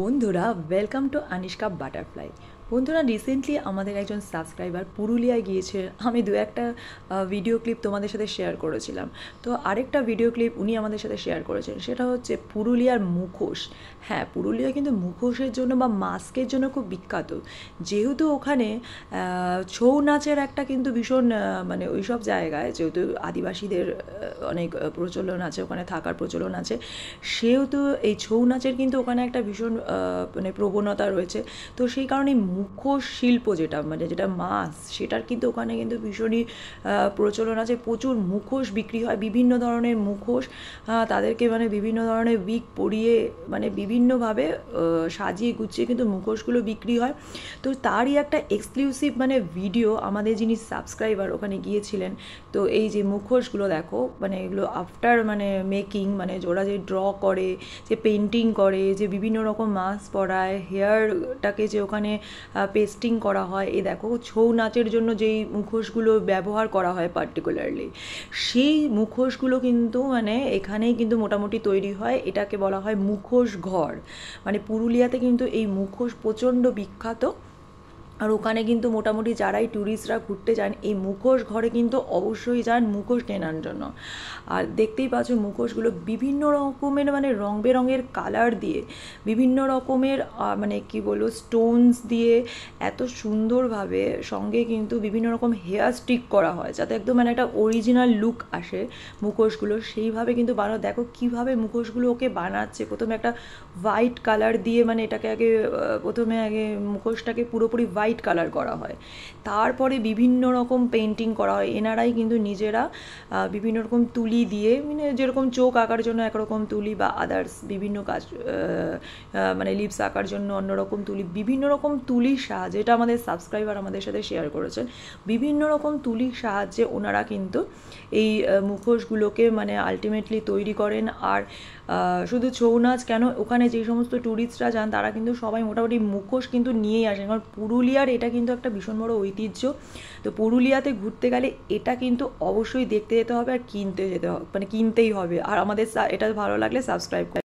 বন্ধুরা welcome to Anishka butterfly বন্ধুরা recently আমাদের একজন সাবস্ক্রাইবার পুরুলিয়ায় গিয়েছে আমি দু একটা ভিডিও ক্লিপ তোমাদের সাথে শেয়ার করেছিলাম তো আরেকটা ভিডিও ক্লিপ উনি আমাদের সাথে শেয়ার করেছেন সেটা হচ্ছে পুরুলিয়ার মুখোশ হ্যাঁ পুরুলিয়া কিন্তু মুখোশের জন্য বা মাস্কের জন্য খুব বিখ্যাত যেহেতু ওখানে ছৌ নাচের একটা কিন্তু ভীষণ মানে ওই সব জায়গায় যেহেতু আদিবাসীদের অনেক প্রচলন আছে ওখানে থাকার প্রচলন আছে সেহেতু এই ছৌ নাচের কিন্তু ওখানে একটা ভীষণ মানে প্রবণতা রয়েছে তো সেই কারণে মুখোশ শিল্প যেটা মানে যেটা মাস সেটার কিন্তু ওখানে কিন্তু ভীষণই প্রচলন আছে প্রচুর মুখোশ বিক্রি হয় বিভিন্ন ধরনের মুখোশ তাদেরকে মানে বিভিন্ন ধরনের উইক পরিয়ে মানে বিভিন্নভাবে সাজিয়ে গুছিয়ে কিন্তু মুখোশগুলো বিক্রি হয় তো তারই একটা এক্সক্লুসিভ মানে ভিডিও আমাদের যিনি সাবস্ক্রাইবার ওখানে গিয়েছিলেন তো এই যে মুখোশগুলো দেখো মানে এগুলো আফটার মানে মেকিং মানে ওরা যে ড্র করে যে পেন্টিং করে যে বিভিন্ন রকম মাস্ক পরায় হেয়ারটাকে যে ওখানে পেস্টিং করা হয় এ দেখো ছৌ নাচের জন্য যেই মুখোশগুলো ব্যবহার করা হয় পার্টিকুলারলি সেই মুখোশগুলো কিন্তু মানে এখানেই কিন্তু মোটামুটি তৈরি হয় এটাকে বলা হয় মুখোশ ঘর মানে পুরুলিয়াতে কিন্তু এই মুখোশ প্রচণ্ড বিখ্যাত আর ওখানে কিন্তু মোটামুটি যারাই ট্যুরিস্টরা ঘুরতে যান এই মুখোশ ঘরে কিন্তু অবশ্যই যান মুখোশ কেনার জন্য আর দেখতেই পাচ্ছ মুখোশগুলো বিভিন্ন রকমের মানে রং বেরঙের কালার দিয়ে বিভিন্ন রকমের মানে কি বলবো স্টোনস দিয়ে এত সুন্দরভাবে সঙ্গে কিন্তু বিভিন্ন রকম হেয়ার স্টিক করা হয় যাতে একদম মানে একটা অরিজিনাল লুক আসে মুখোশগুলো সেইভাবে কিন্তু বানাও দেখো কিভাবে মুখোশগুলো ওকে বানাচ্ছে প্রথমে একটা হোয়াইট কালার দিয়ে মানে এটাকে আগে প্রথমে আগে মুখোশটাকে পুরোপুরি হোয়াইট হোয়াইট কালার করা হয় তারপরে বিভিন্ন রকম পেন্টিং করা হয় এনারাই কিন্তু নিজেরা বিভিন্ন রকম তুলি দিয়ে মানে যেরকম চোখ আঁকার জন্য একরকম তুলি বা আদার্স বিভিন্ন কাজ মানে লিপস আঁকার জন্য অন্যরকম তুলি বিভিন্ন রকম তুলির সাহায্যে এটা আমাদের সাবস্ক্রাইবার আমাদের সাথে শেয়ার করেছেন বিভিন্ন রকম তুলির সাহায্যে ওনারা কিন্তু এই মুখোশগুলোকে মানে আলটিমেটলি তৈরি করেন আর শুধু ছৌ নাচ কেন ওখানে যে সমস্ত ট্যুরিস্টরা যান তারা কিন্তু সবাই মোটামুটি মুখোশ কিন্তু নিয়েই আসেন কারণ পুরুলি পুরুলিয়ার এটা কিন্তু একটা ভীষণ বড় ঐতিহ্য তো পুরুলিয়াতে ঘুরতে গেলে এটা কিন্তু অবশ্যই দেখতে যেতে হবে আর কিনতে যেতে হবে মানে কিনতেই হবে আর আমাদের এটা ভালো লাগলে সাবস্ক্রাইব